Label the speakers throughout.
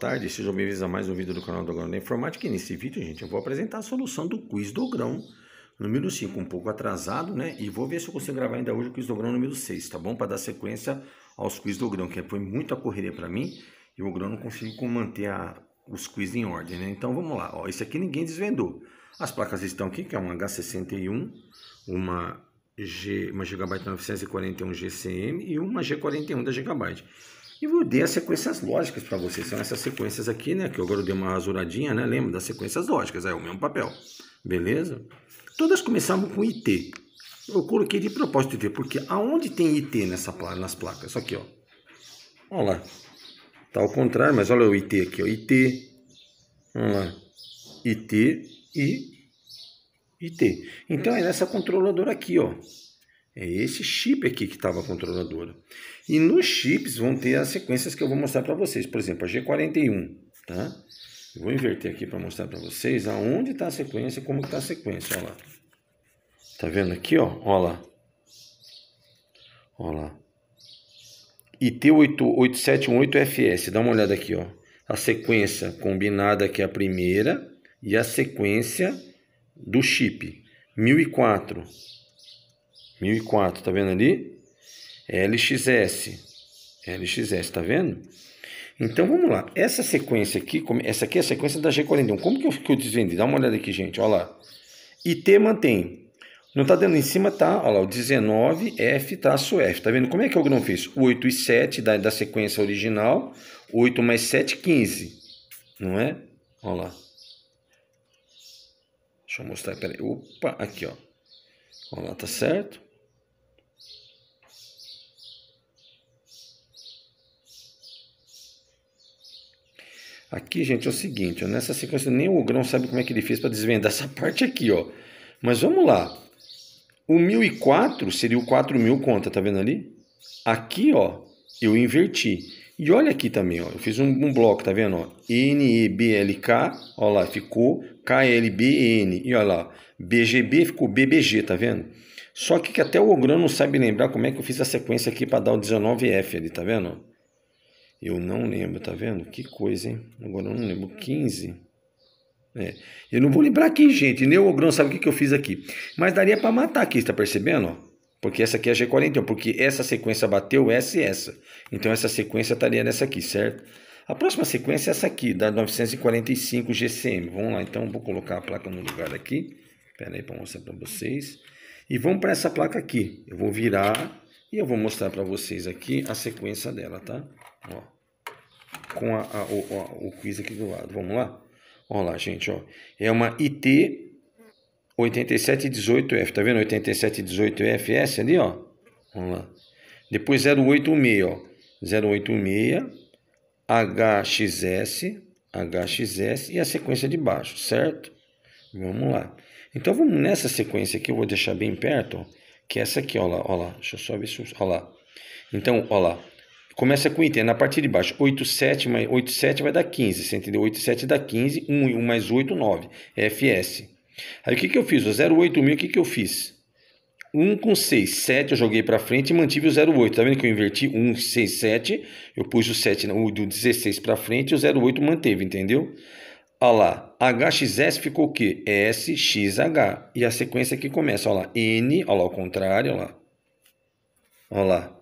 Speaker 1: tarde, sejam bem-vindos a mais um vídeo do canal do Grão da Informática. E nesse vídeo, gente, eu vou apresentar a solução do quiz do grão número 5, um pouco atrasado, né? E vou ver se eu consigo gravar ainda hoje o quiz do grão número 6, tá bom? Para dar sequência aos quiz do grão, que foi muita correria para mim e o grão não conseguiu manter a, os quiz em ordem, né? Então vamos lá, ó, esse aqui ninguém desvendou. As placas estão aqui, que é uma H61, uma G, uma Gigabyte 941 GCM e uma G41 da Gigabyte. E vou dar as sequências lógicas para vocês. São essas sequências aqui, né? Que agora eu dei uma rasuradinha, né? Lembra das sequências lógicas, é o mesmo papel. Beleza? Todas começavam com IT. Eu coloquei de propósito IT, porque aonde tem IT nessa, nas placas? Isso aqui, ó. Olha lá. Tá ao contrário, mas olha o IT aqui, ó. IT. Vamos lá. IT e IT. Então é nessa controladora aqui, ó. É esse chip aqui que estava controladora. E nos chips vão ter as sequências que eu vou mostrar para vocês. Por exemplo, a G41, tá? Eu vou inverter aqui para mostrar para vocês aonde está a sequência e como está a sequência. Olha lá. Tá vendo aqui, ó? Olha lá. Olha lá. IT8718FS. Dá uma olhada aqui, ó. A sequência combinada que é a primeira e a sequência do chip. 1004. 1004, tá vendo ali? É LXS. É LXS, tá vendo? Então vamos lá. Essa sequência aqui, essa aqui é a sequência da G41. Como que eu, que desvendi? Dá uma olhada aqui, gente. Olha lá. IT mantém. Não tá dando em cima, tá? Olha lá, o 19F traço F. Tá vendo? Como é que eu não fiz? 8 e 7 da, da sequência original. 8 mais 7, 15. Não é? Olha lá. Deixa eu mostrar, peraí. Opa, aqui, ó. Olha lá, tá certo? Aqui, gente, é o seguinte, ó, nessa sequência nem o Ogrão sabe como é que ele fez para desvendar essa parte aqui, ó. Mas vamos lá. O 1004 seria o 4000 conta, tá vendo ali? Aqui, ó, eu inverti. E olha aqui também, ó, eu fiz um, um bloco, tá vendo? Ó, NEBLK, ó lá, ficou KLBN. E olha lá, BGB ficou BBG, tá vendo? Só que, que até o Ogrão não sabe lembrar como é que eu fiz a sequência aqui para dar o 19F ali, tá vendo? Eu não lembro, tá vendo? Que coisa, hein? Agora eu não lembro. 15. É. Eu não vou lembrar aqui, gente. Nem o Ogrão sabe o que, que eu fiz aqui. Mas daria para matar aqui, está percebendo? Porque essa aqui é G41. Porque essa sequência bateu essa e essa. Então essa sequência estaria nessa aqui, certo? A próxima sequência é essa aqui, da 945 GCM. Vamos lá, então. Vou colocar a placa no lugar aqui. Pera aí para mostrar para vocês. E vamos para essa placa aqui. Eu vou virar e eu vou mostrar para vocês aqui a sequência dela, tá? Ó, com a, a, o, a, o quiz aqui do lado. Vamos lá? Olha lá, gente, ó. É uma IT 8718F, tá vendo? 8718FS ali, ó. Vamos lá. Depois 086, ó. 086 HXS, HXS e a sequência de baixo, certo? Vamos lá. Então vamos nessa sequência aqui, eu vou deixar bem perto, ó que é essa aqui, olha lá, ó lá. Deixa eu só ver se... Olha lá. Então, olha lá. Começa com item, na parte de baixo, 8, 7, mais, 8, 7 vai dar 15, você entendeu? 8, 7 dá 15, 1, 1 mais 8, 9, FS. Aí o que, que eu fiz? O 0,8 mil, o que, que eu fiz? 1 com 6, 7 eu joguei para frente e mantive o 0,8. Tá vendo que eu inverti 1, 6, 7, eu pus o 7, o 16 para frente e o 0,8 manteve, entendeu? Olha lá, HXS ficou o quê? SXH. E a sequência que começa, olha lá, N, olha lá contrário, olha lá. Olha lá.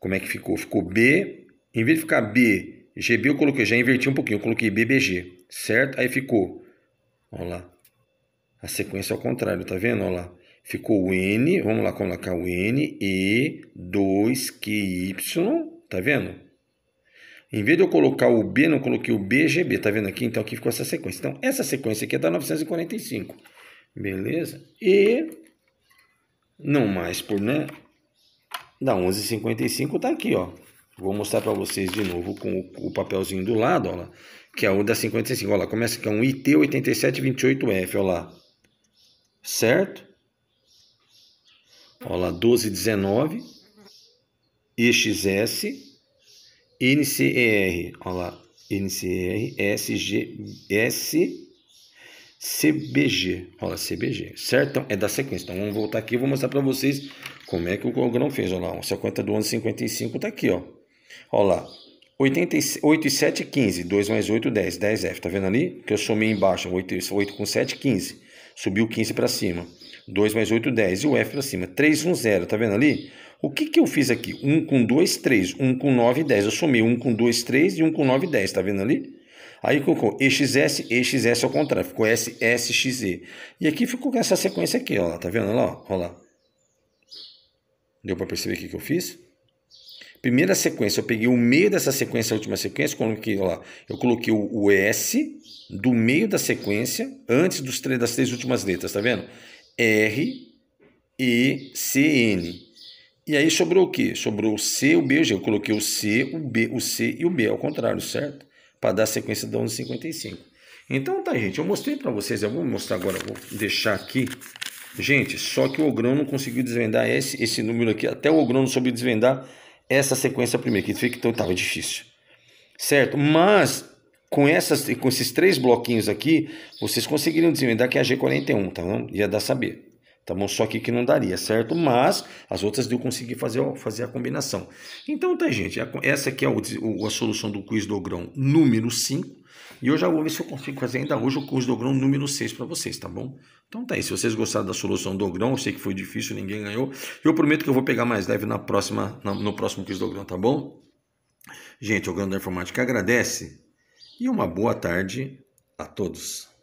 Speaker 1: Como é que ficou? Ficou B, em vez de ficar B, GB eu coloquei, já inverti um pouquinho, eu coloquei BBG, certo? Aí ficou, olha lá, a sequência ao contrário, tá vendo? Olha lá. Ficou N, vamos lá colocar o N, E, 2, QY, tá vendo? Em vez de eu colocar o B, não coloquei o BGB, é tá vendo aqui? Então aqui ficou essa sequência. Então essa sequência aqui é da 945. Beleza? E não mais por, né? Da 1155 tá aqui, ó. Vou mostrar para vocês de novo com o, papelzinho do lado, ó lá, que é o da 55. Olha lá, começa com é um IT 8728F, ó lá. Certo? Ó lá, 1219 EXS NCR, olha lá, SG, S, CBG, olha CBG, certo? Então, é da sequência, então vamos voltar aqui, eu vou mostrar para vocês como é que o Cogrão fez, olha lá, 50 do ano 55 tá aqui, ó, olha lá, 8 e 7, 15, 2 mais 8, 10, 10F, tá vendo ali? Que eu somei embaixo, 8, 8 com 7, 15, subiu 15 para cima, 2 mais 8, 10. E o F para cima, 3, 1, 0. Tá vendo ali? O que, que eu fiz aqui? 1 com 2, 3. 1 com 9, 10. Eu somei 1 com 2, 3 e 1 com 9, 10. Tá vendo ali? Aí ficou EXS, EXS ao contrário. Ficou S, S, X, E E aqui ficou com essa sequência aqui, ó. tá vendo? lá, ó lá. Deu para perceber o que, que eu fiz? Primeira sequência, eu peguei o meio dessa sequência, a última sequência, coloquei, lá, eu coloquei o, o S do meio da sequência, antes dos das três últimas letras, tá vendo? R e CN. E aí sobrou o quê? Sobrou o C, o B, eu coloquei o C, o B, o C e o B, ao contrário, certo? Para dar a sequência da 1155. Então tá, gente, eu mostrei para vocês, eu vou mostrar agora, vou deixar aqui. Gente, só que o Ogrão não conseguiu desvendar esse, esse número aqui, até o Ogrão não soube desvendar essa sequência primeiro, que fica, então tava difícil. Certo? Mas com, essas, com esses três bloquinhos aqui, vocês conseguiriam desvendar que é a G41, tá bom? Ia dar saber. Tá bom? Só que que não daria, certo? Mas as outras eu consegui fazer, fazer a combinação. Então tá, gente. Essa aqui é o, a solução do quiz do grão número 5. E eu já vou ver se eu consigo fazer ainda hoje o quiz do grão número 6 para vocês, tá bom? Então tá aí. Se vocês gostaram da solução do grão, eu sei que foi difícil, ninguém ganhou. Eu prometo que eu vou pegar mais leve na próxima, no próximo quiz do grão, tá bom? Gente, o Grão da Informática agradece e uma boa tarde a todos.